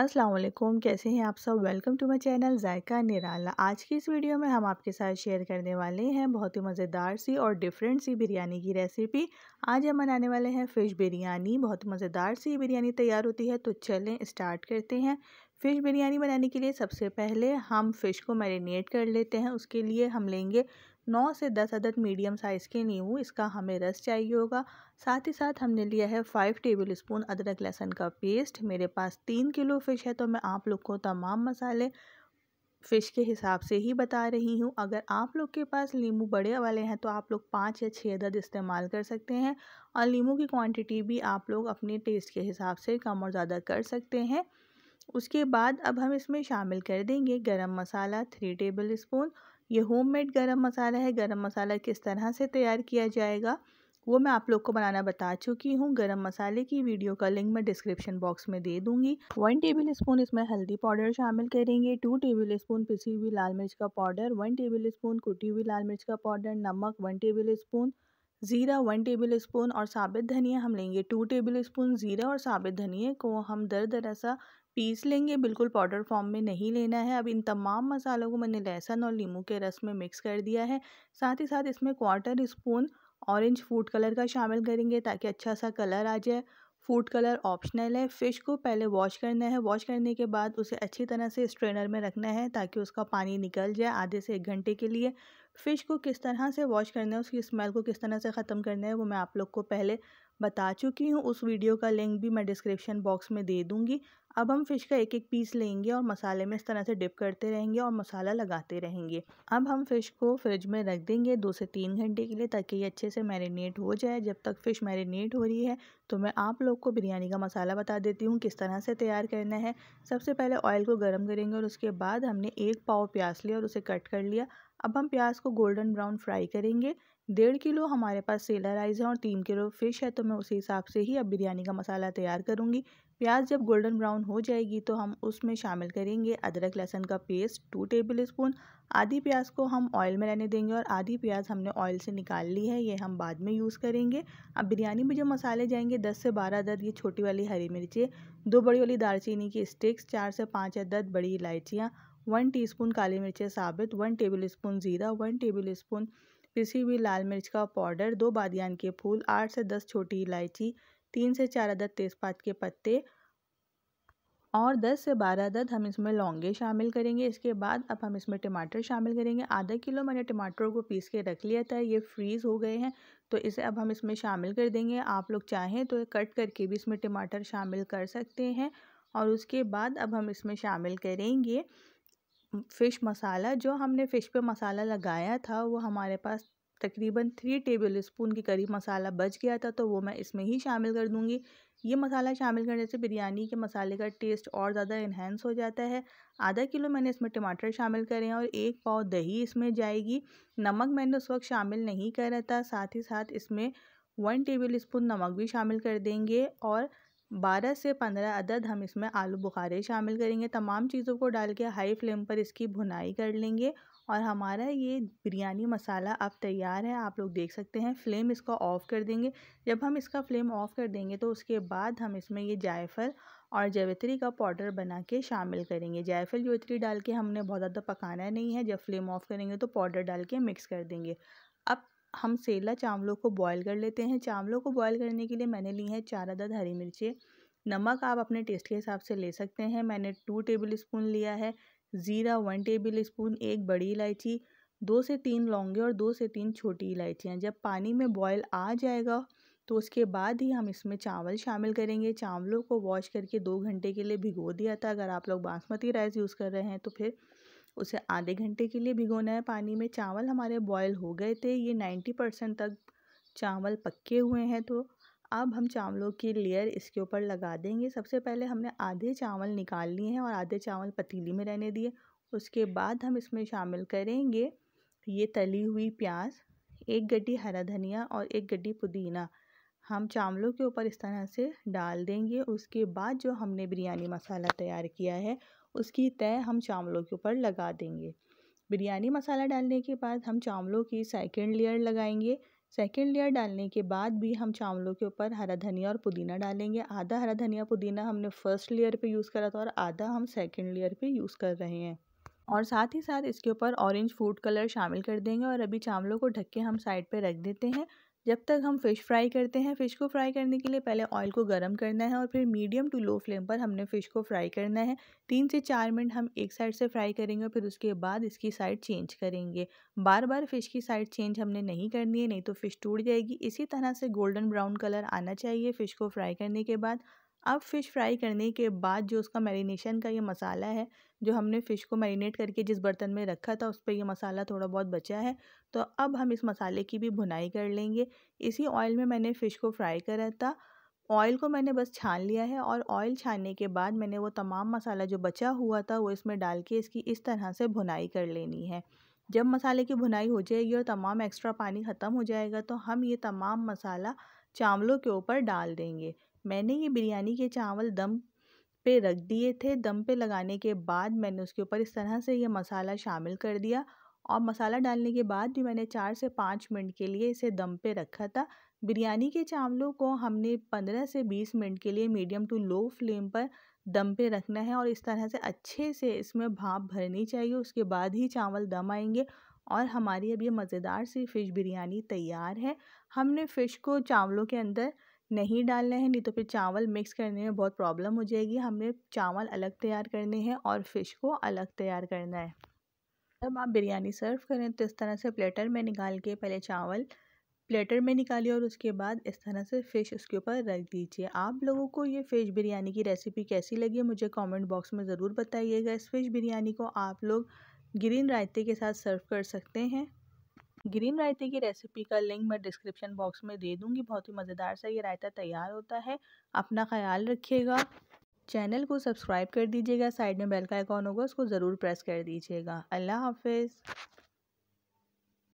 असलम कैसे हैं आप सब welcome to my channel Zaika Nirala आज की इस वीडियो में हम आपके साथ शेयर करने वाले हैं बहुत ही मज़ेदार सी और डिफरेंट सी बिरयानी की रेसिपी आज हम बनाने वाले हैं फ़िश बिरयानी बहुत मज़ेदार सी बिरयानी तैयार होती है तो चलें स्टार्ट करते हैं फ़िश बिरयानी बनाने के लिए सबसे पहले हम फ़िश को मैरिनेट कर लेते हैं उसके लिए हम लेंगे नौ से दस अदद मीडियम साइज़ के नींबू इसका हमें रस चाहिए होगा साथ ही साथ हमने लिया है फ़ाइव टेबल स्पून अदरक लहसन का पेस्ट मेरे पास तीन किलो फ़िश है तो मैं आप लोग को तमाम मसाले फ़िश के हिसाब से ही बता रही हूँ अगर आप लोग के पास नींबू बड़े वाले हैं तो आप लोग पाँच या छः अदद इस्तेमाल कर सकते हैं और नींबू की क्वांटिटी भी आप लोग अपने टेस्ट के हिसाब से कम और ज़्यादा कर सकते हैं उसके बाद अब हम इसमें शामिल कर देंगे garam masala three tablespoon ये होममेड गरम मसाला है गरम मसाला किस तरह से तैयार किया जाएगा वो मैं आप लोग को बनाना बता चुकी हूँ गरम मसाले की वीडियो का लिंक मैं डिस्क्रिप्शन बॉक्स में दे दूँगी वन टेबल स्पून इसमें हल्दी पाउडर शामिल करेंगे टू टेबल स्पून पिसी हुई लाल मिर्च का पाउडर वन टेबल स्पून कुटी हुई लाल मिर्च का पाउडर नमक वन टेबल स्पून ज़ीरा वन टेबल स्पून और साबित धनिया हम लेंगे टू टेबल स्पून ज़ीरा और साबित धनिए को हम दर दरा सा पीस लेंगे बिल्कुल पाउडर फॉर्म में नहीं लेना है अब इन तमाम मसालों को मैंने लहसुन और नींबू के रस में मिक्स कर दिया है साथ ही साथ इसमें quarter spoon orange food colour का शामिल करेंगे ताकि अच्छा सा कलर आ जाए फूड कलर ऑप्शनल है फ़िश को पहले वॉश करना है वॉश करने के बाद उसे अच्छी तरह से स्ट्रेनर में रखना है ताकि उसका पानी निकल जाए आधे से एक घंटे के लिए फ़िश को किस तरह से वॉश करना है उसकी स्मेल को किस तरह से ख़त्म करना है वो मैं आप लोग को पहले बता चुकी हूँ उस वीडियो का लिंक भी मैं डिस्क्रिप्शन बॉक्स में दे दूँगी अब हम फ़िश का एक एक पीस लेंगे और मसाले में इस तरह से डिप करते रहेंगे और मसाला लगाते रहेंगे अब हम फ़िश को फ्रिज में रख देंगे दो से तीन घंटे के लिए ताकि ये अच्छे से मैरिनेट हो जाए जब तक फ़िश मैरिनेट हो रही है तो मैं आप लोग को बिरयानी का मसाला बता देती हूँ किस तरह से तैयार करना है सबसे पहले ऑयल को गर्म करेंगे और उसके बाद हमने एक पाव प्याज लिया और उसे कट कर लिया अब हम प्याज को गोल्डन ब्राउन फ्राई करेंगे डेढ़ किलो हमारे पास सेला राइस है और तीन किलो फिश है तो मैं उसी हिसाब से ही अब बिरयानी का मसाला तैयार करूँगी प्याज जब गोल्डन ब्राउन हो जाएगी तो हम उसमें शामिल करेंगे अदरक लहसन का पेस्ट टू टेबल स्पून आधी प्याज को हम ऑयल में रहने देंगे और आधी प्याज हमने ऑयल से निकाल ली है ये हम बाद में यूज़ करेंगे अब बिरयानी में जो मसाले जाएंगे दस से बारह अदद ये छोटी वाली हरी मिर्चें दो बड़ी वाली दालचीनी की स्टिक्स चार से पाँच अदद बड़ी इलायचियाँ वन टीस्पून काली मिर्चें साबित वन टेबलस्पून ज़ीरा वन टेबलस्पून पिसी हुई लाल मिर्च का पाउडर दो बादियान के फूल आठ से दस छोटी इलायची तीन से चार अदद तेज़पात के पत्ते और दस से बारह अदद हम इसमें लौंगे शामिल करेंगे इसके बाद अब हम इसमें टमाटर शामिल करेंगे आधा किलो मैंने टमाटर को पीस के रख लिया था ये फ्रीज़ हो गए हैं तो इसे अब हम इसमें शामिल कर देंगे आप लोग चाहें तो कट करके भी इसमें टमाटर शामिल कर सकते हैं और उसके बाद अब हम इसमें शामिल करेंगे फ़िश मसाला जो हमने फ़िश पे मसाला लगाया था वो हमारे पास तकरीबन थ्री टेबल स्पून के करीब मसाला बच गया था तो वो मैं इसमें ही शामिल कर दूँगी ये मसाला शामिल करने से बिरयानी के मसाले का टेस्ट और ज़्यादा इन्हेंस हो जाता है आधा किलो मैंने इसमें टमाटर शामिल करे हैं और एक पाव दही इसमें जाएगी नमक मैंने उस वक्त शामिल नहीं करा था साथ ही साथ इसमें वन टेबल स्पून नमक भी शामिल कर देंगे और बारह से पंद्रह अदद हम इसमें आलू बुखारे शामिल करेंगे तमाम चीज़ों को डाल के हाई फ्लेम पर इसकी भुनाई कर लेंगे और हमारा ये बिरयानी मसाला अब तैयार है आप लोग देख सकते हैं फ्लेम इसका ऑफ़ कर देंगे जब हम इसका फ्लेम ऑफ़ कर देंगे तो उसके बाद हम इसमें ये जायफल और जवित्री का पाउडर बना के शामिल करेंगे जायफल जवित्री डाल के हमने बहुत ज़्यादा पकाना नहीं है जब फ्लेम ऑफ़ करेंगे तो पाउडर डाल के मिक्स कर देंगे अब हम सेला चावलों को बॉईल कर लेते हैं चावलों को बॉईल करने के लिए मैंने ली हैं चार अदद हरी मिर्चें नमक आप अपने टेस्ट के हिसाब से ले सकते हैं मैंने टू टेबल स्पून लिया है ज़ीरा वन टेबल स्पून एक बड़ी इलायची दो से तीन लौंगे और दो से तीन छोटी इलायचियाँ जब पानी में बॉयल आ जाएगा तो उसके बाद ही हम इसमें चावल शामिल करेंगे चावलों को वॉश करके दो घंटे के लिए भिगो दिया था अगर आप लोग बासमती राइस यूज़ कर रहे हैं तो फिर उसे आधे घंटे के लिए भिगोना है पानी में चावल हमारे बॉयल हो गए थे ये नाइन्टी परसेंट तक चावल पक्के हुए हैं तो अब हम चावलों की लेयर इसके ऊपर लगा देंगे सबसे पहले हमने आधे चावल निकाल लिए हैं और आधे चावल पतीली में रहने दिए उसके बाद हम इसमें शामिल करेंगे ये तली हुई प्याज एक गड्डी हरा धनिया और एक गड्डी पुदीना हम चावलों के ऊपर इस तरह से डाल देंगे उसके बाद जो हमने बिरयानी मसाला तैयार किया है उसकी तय हम चावलों के ऊपर लगा देंगे बिरयानी मसाला डालने के बाद हम चावलों की सेकेंड लेयर लगाएंगे सेकेंड लेयर डालने के बाद भी हम चावलों के ऊपर हरा धनिया और पुदीना डालेंगे आधा हरा धनिया पुदीना हमने फर्स्ट लेयर पे यूज़ करा था और आधा हम सेकेंड लेयर पे यूज़ कर रहे हैं और साथ ही साथ इसके ऊपर ऑरेंज फूड कलर शामिल कर देंगे और अभी चावलों को ढक के हम साइड पे रख देते हैं जब तक हम फ़िश फ्राई करते हैं फ़िश को फ्राई करने के लिए पहले ऑयल को गर्म करना है और फिर मीडियम टू लो फ्लेम पर हमने फ़िश को फ्राई करना है तीन से चार मिनट हम एक साइड से फ्राई करेंगे और फिर उसके बाद इसकी साइड चेंज करेंगे बार बार फ़िश की साइड चेंज हमने नहीं करनी है नहीं तो फ़िश टूट जाएगी इसी तरह से गोल्डन ब्राउन कलर आना चाहिए फ़िश को फ्राई करने के बाद अब फ़िश फ्राई करने के बाद जो उसका मैरिनेशन का ये मसाला है जो हमने फ़िश को मैरिनेट करके जिस बर्तन में रखा था उस पर यह मसाला थोड़ा बहुत बचा है तो अब हम इस मसाले की भी भुनाई कर लेंगे इसी ऑयल में मैंने फ़िश को फ्राई करा था ऑयल को मैंने बस छान लिया है और ऑयल छानने के बाद मैंने वो तमाम मसाला जो बचा हुआ था वो इसमें डाल के इसकी इस तरह से भुनाई कर लेनी है जब मसाले की भुनाई हो जाएगी और तमाम एक्स्ट्रा पानी ख़त्म हो जाएगा तो हम ये तमाम मसाला चावलों के ऊपर डाल देंगे मैंने ये बिरयानी के चावल दम पे रख दिए थे दम पे लगाने के बाद मैंने उसके ऊपर इस तरह से ये मसाला शामिल कर दिया और मसाला डालने के बाद भी मैंने चार से पाँच मिनट के लिए इसे दम पे रखा था बिरयानी के चावलों को हमने पंद्रह से बीस मिनट के लिए मीडियम टू लो फ्लेम पर दम पे रखना है और इस तरह से अच्छे से इसमें भाप भरनी चाहिए उसके बाद ही चावल दम आएंगे और हमारी अब ये मज़ेदार सी फ़िश बिरयानी तैयार है हमने फ़िश को चावलों के अंदर नहीं डालना है नहीं तो फिर चावल मिक्स करने में बहुत प्रॉब्लम हो जाएगी हमने चावल अलग तैयार करने हैं और फ़िश को अलग तैयार करना है जब आप बिरयानी सर्व करें तो इस तरह से प्लेटर में निकाल के पहले चावल प्लेटर में निकालिए और उसके बाद इस तरह से फ़िश उसके ऊपर रख दीजिए आप लोगों को ये फ़िश बिरयानी की रेसिपी कैसी लगी मुझे कमेंट बॉक्स में ज़रूर बताइएगा इस फ़िश बिरयानी को आप लोग ग्रीन रायते के साथ सर्व कर सकते हैं ग्रीन रायते की रेसिपी का लिंक मैं डिस्क्रिप्शन बॉक्स में दे दूँगी बहुत ही मज़ेदार सा ये रायता तैयार होता है अपना ख्याल रखिएगा चैनल को सब्सक्राइब कर दीजिएगा साइड में बेल का आइकॉन होगा उसको ज़रूर प्रेस कर दीजिएगा अल्लाह हाफिज़